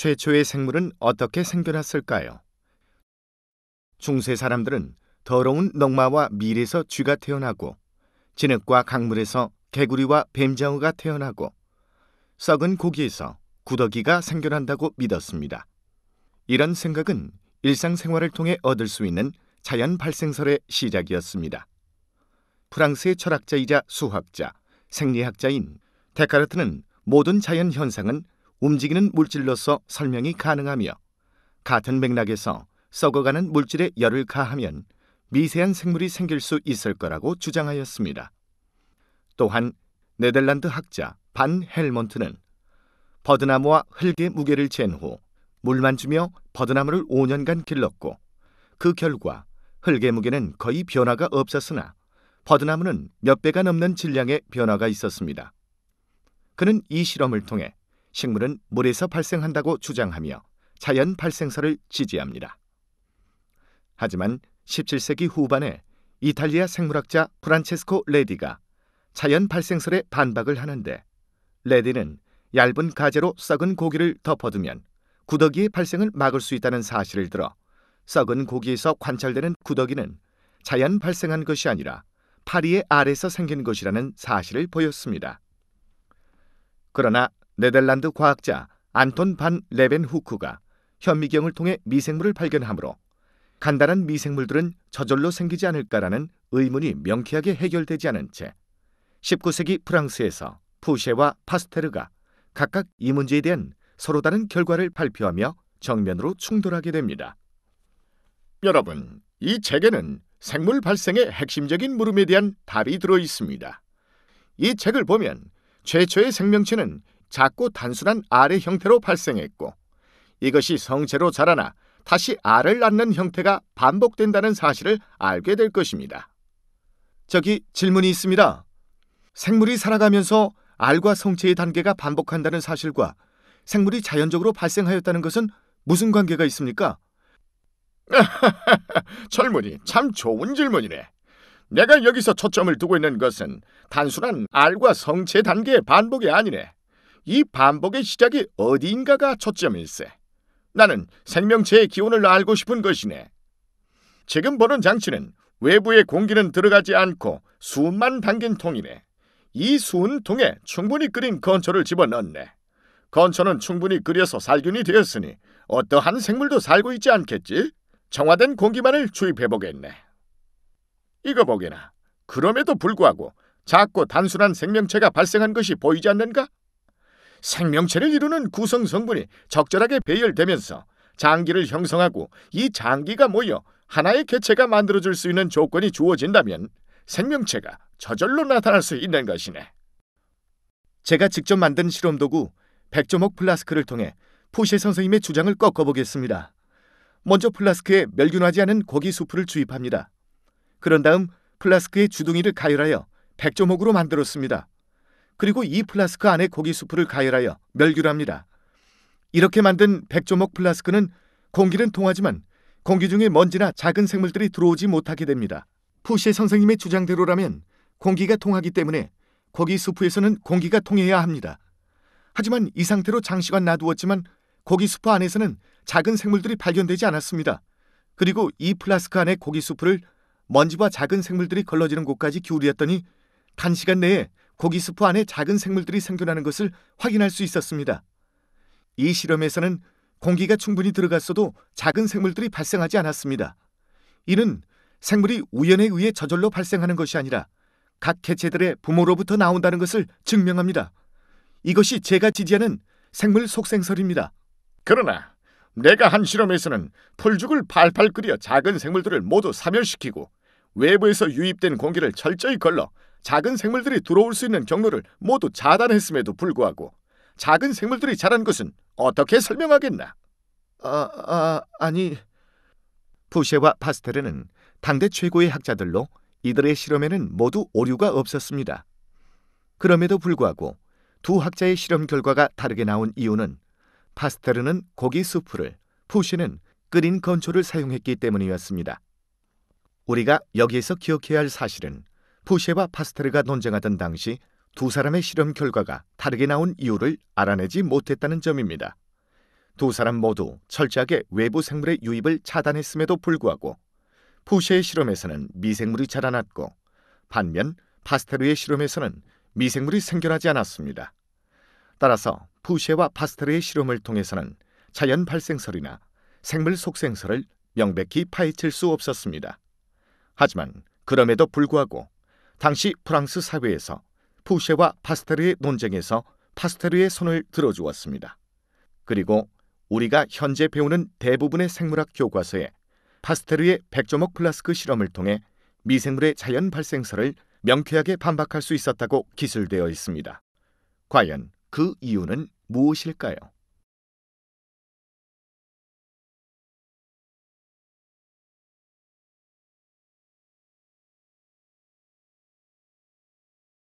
최초의 생물은 어떻게 생겨났을까요? 중세 사람들은 더러운 농마와 밀에서 쥐가 태어나고 진흙과 강물에서 개구리와 뱀장어가 태어나고 썩은 고기에서 구더기가 생겨난다고 믿었습니다. 이런 생각은 일상생활을 통해 얻을 수 있는 자연 발생설의 시작이었습니다. 프랑스의 철학자이자 수학자, 생리학자인 데카르트는 모든 자연 현상은 움직이는 물질로서 설명이 가능하며 같은 맥락에서 썩어가는 물질에 열을 가하면 미세한 생물이 생길 수 있을 거라고 주장하였습니다. 또한 네덜란드 학자 반 헬몬트는 버드나무와 흙의 무게를 잰 후 물만 주며 버드나무를 5년간 길렀고 그 결과 흙의 무게는 거의 변화가 없었으나 버드나무는 몇 배가 넘는 질량의 변화가 있었습니다. 그는 이 실험을 통해 식물은 물에서 발생한다고 주장하며 자연 발생설을 지지합니다. 하지만 17세기 후반에 이탈리아 생물학자 프란체스코 레디가 자연 발생설에 반박을 하는데 레디는 얇은 가재로 썩은 고기를 덮어두면 구더기의 발생을 막을 수 있다는 사실을 들어 썩은 고기에서 관찰되는 구더기는 자연 발생한 것이 아니라 파리의 알에서 생긴 것이라는 사실을 보였습니다. 그러나 네덜란드 과학자 안톤 반 레벤후크가 현미경을 통해 미생물을 발견하므로 간단한 미생물들은 저절로 생기지 않을까라는 의문이 명쾌하게 해결되지 않은 채 19세기 프랑스에서 푸셰와 파스테르가 각각 이 문제에 대한 서로 다른 결과를 발표하며 정면으로 충돌하게 됩니다. 여러분, 이 책에는 생물 발생의 핵심적인 물음에 대한 답이 들어 있습니다. 이 책을 보면 최초의 생명체는 작고 단순한 알의 형태로 발생했고 이것이 성체로 자라나 다시 알을 낳는 형태가 반복된다는 사실을 알게 될 것입니다. 저기 질문이 있습니다. 생물이 살아가면서 알과 성체의 단계가 반복한다는 사실과 생물이 자연적으로 발생하였다는 것은 무슨 관계가 있습니까? 젊은이 참 좋은 질문이네. 내가 여기서 초점을 두고 있는 것은 단순한 알과 성체 단계의 반복이 아니네. 이 반복의 시작이 어디인가가 초점일세. 나는 생명체의 기원을 알고 싶은 것이네. 지금 보는 장치는 외부의 공기는 들어가지 않고 수만 담긴 통이네. 이 수은 통에 충분히 끓인 건초를 집어넣네. 건초는 충분히 끓여서 살균이 되었으니 어떠한 생물도 살고 있지 않겠지? 정화된 공기만을 주입해보겠네. 이거 보게나. 그럼에도 불구하고 작고 단순한 생명체가 발생한 것이 보이지 않는가? 생명체를 이루는 구성 성분이 적절하게 배열되면서 장기를 형성하고 이 장기가 모여 하나의 개체가 만들어질 수 있는 조건이 주어진다면 생명체가 저절로 나타날 수 있는 것이네. 제가 직접 만든 실험 도구 백조목 플라스크를 통해 푸시 선생님의 주장을 꺾어보겠습니다. 먼저 플라스크에 멸균하지 않은 고기 수프를 주입합니다. 그런 다음 플라스크의 주둥이를 가열하여 백조목으로 만들었습니다. 그리고 이 플라스크 안에 고기 수프를 가열하여 멸균합니다. 이렇게 만든 백조목 플라스크는 공기는 통하지만 공기 중에 먼지나 작은 생물들이 들어오지 못하게 됩니다. 푸시 선생님의 주장대로라면 공기가 통하기 때문에 고기 수프에서는 공기가 통해야 합니다. 하지만 이 상태로 장시간 놔두었지만 고기 수프 안에서는 작은 생물들이 발견되지 않았습니다. 그리고 이 플라스크 안에 고기 수프를 먼지와 작은 생물들이 걸러지는 곳까지 기울였더니 단시간 내에 고기 수프 안에 작은 생물들이 생겨나는 것을 확인할 수 있었습니다. 이 실험에서는 공기가 충분히 들어갔어도 작은 생물들이 발생하지 않았습니다. 이는 생물이 우연에 의해 저절로 발생하는 것이 아니라 각 개체들의 부모로부터 나온다는 것을 증명합니다. 이것이 제가 지지하는 생물 속생설입니다. 그러나 내가 한 실험에서는 풀죽을 팔팔 끓여 작은 생물들을 모두 사멸시키고 외부에서 유입된 공기를 철저히 걸러 작은 생물들이 들어올 수 있는 경로를 모두 차단했음에도 불구하고 작은 생물들이 자란 것은 어떻게 설명하겠나? 아, 아 아니. 푸셰와 파스텔은 당대 최고의 학자들로 이들의 실험에는 모두 오류가 없었습니다. 그럼에도 불구하고 두 학자의 실험 결과가 다르게 나온 이유는 파스텔은 고기 수프를, 푸시는 끓인 건초를 사용했기 때문이었습니다. 우리가 여기에서 기억해야 할 사실은 포쉐와 파스텔르가 논쟁하던 당시 두 사람의 실험 결과가 다르게 나온 이유를 알아내지 못했다는 점입니다. 두 사람 모두 철저하게 외부 생물의 유입을 차단했음에도 불구하고 포쉐의 실험에서는 미생물이 자라났고 반면 파스텔르의 실험에서는 미생물이 생겨나지 않았습니다. 따라서 푸쉐와 파스텔르의 실험을 통해서는 자연 발생설이나 생물 속생설을 명백히 파헤칠 수 없었습니다. 하지만 그럼에도 불구하고 당시 프랑스 사회에서 푸셰와 파스테르의 논쟁에서 파스테르의 손을 들어주었습니다. 그리고 우리가 현재 배우는 대부분의 생물학 교과서에 파스테르의 백조목 플라스크 실험을 통해 미생물의 자연 발생설을 명쾌하게 반박할 수 있었다고 기술되어 있습니다. 과연 그 이유는 무엇일까요?